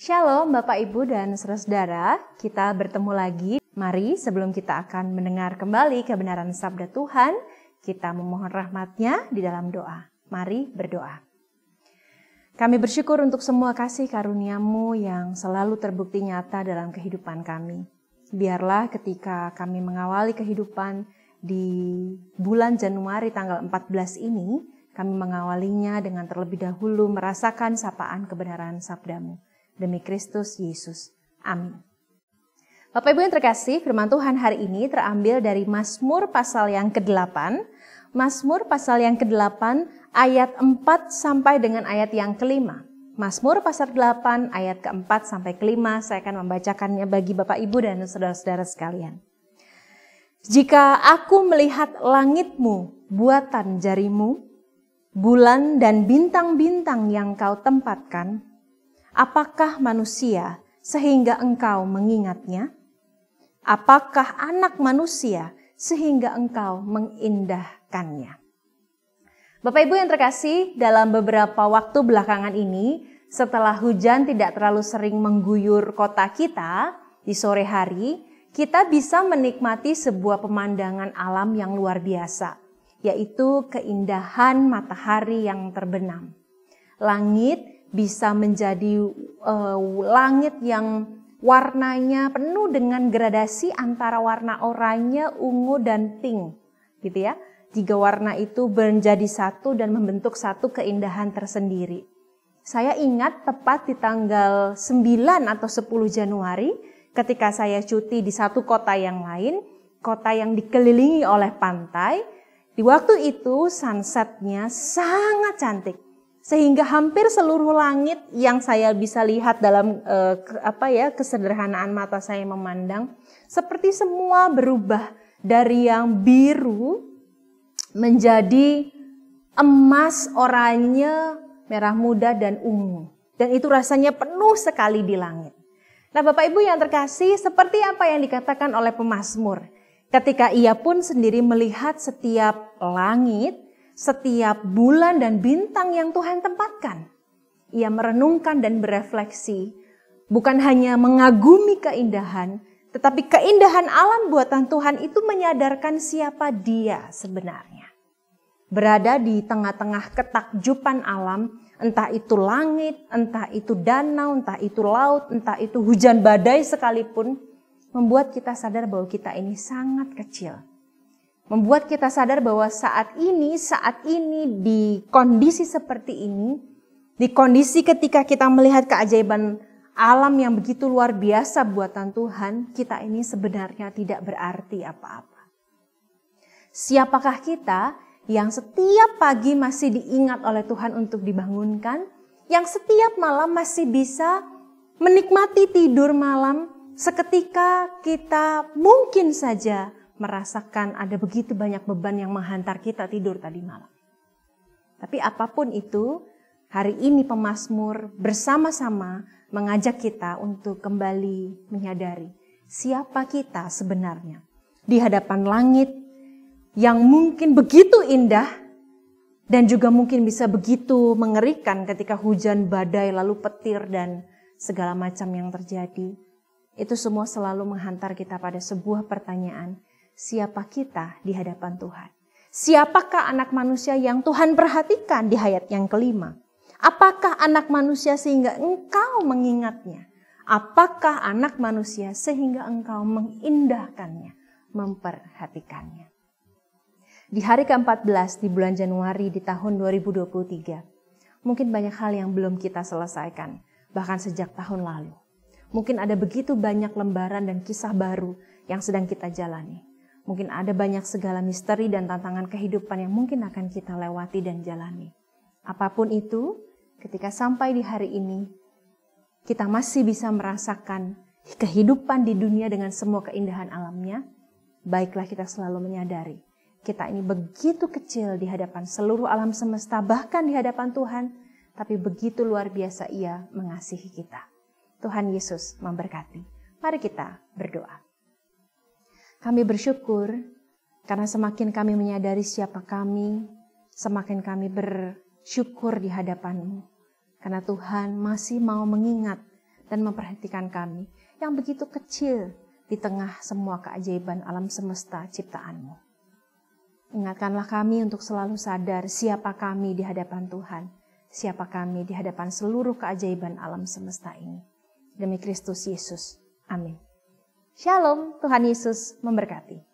Shalom Bapak Ibu dan Saudara, kita bertemu lagi. Mari sebelum kita akan mendengar kembali kebenaran sabda Tuhan, kita memohon rahmatnya di dalam doa. Mari berdoa. Kami bersyukur untuk semua kasih karuniamu yang selalu terbukti nyata dalam kehidupan kami. Biarlah ketika kami mengawali kehidupan di bulan Januari tanggal 14 ini, kami mengawalinya dengan terlebih dahulu merasakan sapaan kebenaran sabdamu. Demi Kristus Yesus. Amin. Bapak Ibu yang terkasih, firman Tuhan hari ini terambil dari Mazmur pasal yang ke-8. Mazmur pasal yang ke-8 ayat 4 sampai dengan ayat yang kelima. Mazmur pasal 8 ayat ke-4 sampai kelima saya akan membacakannya bagi Bapak Ibu dan saudara-saudara sekalian. Jika aku melihat langitmu, buatan jarimu, bulan dan bintang-bintang yang kau tempatkan, Apakah manusia sehingga engkau mengingatnya? Apakah anak manusia sehingga engkau mengindahkannya? Bapak Ibu yang terkasih, dalam beberapa waktu belakangan ini, setelah hujan tidak terlalu sering mengguyur kota kita di sore hari, kita bisa menikmati sebuah pemandangan alam yang luar biasa, yaitu keindahan matahari yang terbenam. Langit bisa menjadi uh, langit yang warnanya penuh dengan gradasi antara warna oranye, ungu, dan pink, gitu ya. Tiga warna itu menjadi satu dan membentuk satu keindahan tersendiri. Saya ingat tepat di tanggal 9 atau 10 Januari ketika saya cuti di satu kota yang lain, kota yang dikelilingi oleh pantai. Di waktu itu sunsetnya sangat cantik sehingga hampir seluruh langit yang saya bisa lihat dalam eh, apa ya kesederhanaan mata saya memandang seperti semua berubah dari yang biru menjadi emas, oranye, merah muda dan ungu. Dan itu rasanya penuh sekali di langit. Nah, Bapak Ibu yang terkasih, seperti apa yang dikatakan oleh pemazmur ketika ia pun sendiri melihat setiap langit setiap bulan dan bintang yang Tuhan tempatkan. Ia merenungkan dan berefleksi, bukan hanya mengagumi keindahan, tetapi keindahan alam buatan Tuhan itu menyadarkan siapa Dia sebenarnya. Berada di tengah-tengah ketakjuban alam, entah itu langit, entah itu danau, entah itu laut, entah itu hujan badai sekalipun, membuat kita sadar bahwa kita ini sangat kecil membuat kita sadar bahwa saat ini, saat ini di kondisi seperti ini, di kondisi ketika kita melihat keajaiban alam yang begitu luar biasa buatan Tuhan, kita ini sebenarnya tidak berarti apa-apa. Siapakah kita yang setiap pagi masih diingat oleh Tuhan untuk dibangunkan, yang setiap malam masih bisa menikmati tidur malam seketika kita mungkin saja merasakan ada begitu banyak beban yang menghantar kita tidur tadi malam. Tapi apapun itu, hari ini pemasmur bersama-sama mengajak kita untuk kembali menyadari siapa kita sebenarnya di hadapan langit yang mungkin begitu indah dan juga mungkin bisa begitu mengerikan ketika hujan badai lalu petir dan segala macam yang terjadi. Itu semua selalu menghantar kita pada sebuah pertanyaan, siapa kita di hadapan Tuhan. Siapakah anak manusia yang Tuhan perhatikan di ayat yang kelima? Apakah anak manusia sehingga engkau mengingatnya? Apakah anak manusia sehingga engkau mengindahkannya, memperhatikannya? Di hari ke-14 di bulan Januari di tahun 2023, mungkin banyak hal yang belum kita selesaikan, bahkan sejak tahun lalu. Mungkin ada begitu banyak lembaran dan kisah baru yang sedang kita jalani. Mungkin ada banyak segala misteri dan tantangan kehidupan yang mungkin akan kita lewati dan jalani. Apapun itu, ketika sampai di hari ini, kita masih bisa merasakan kehidupan di dunia dengan semua keindahan alamnya, baiklah kita selalu menyadari kita ini begitu kecil di hadapan seluruh alam semesta, bahkan di hadapan Tuhan, tapi begitu luar biasa Ia mengasihi kita. Tuhan Yesus memberkati. Mari kita berdoa. Kami bersyukur karena semakin kami menyadari siapa kami, semakin kami bersyukur di hadapanMu. Karena Tuhan masih mau mengingat dan memperhatikan kami yang begitu kecil di tengah semua keajaiban alam semesta ciptaanMu. Ingatkanlah kami untuk selalu sadar siapa kami di hadapan Tuhan, siapa kami di hadapan seluruh keajaiban alam semesta ini. Demi Kristus Yesus. Amin. Shalom, Tuhan Yesus memberkati.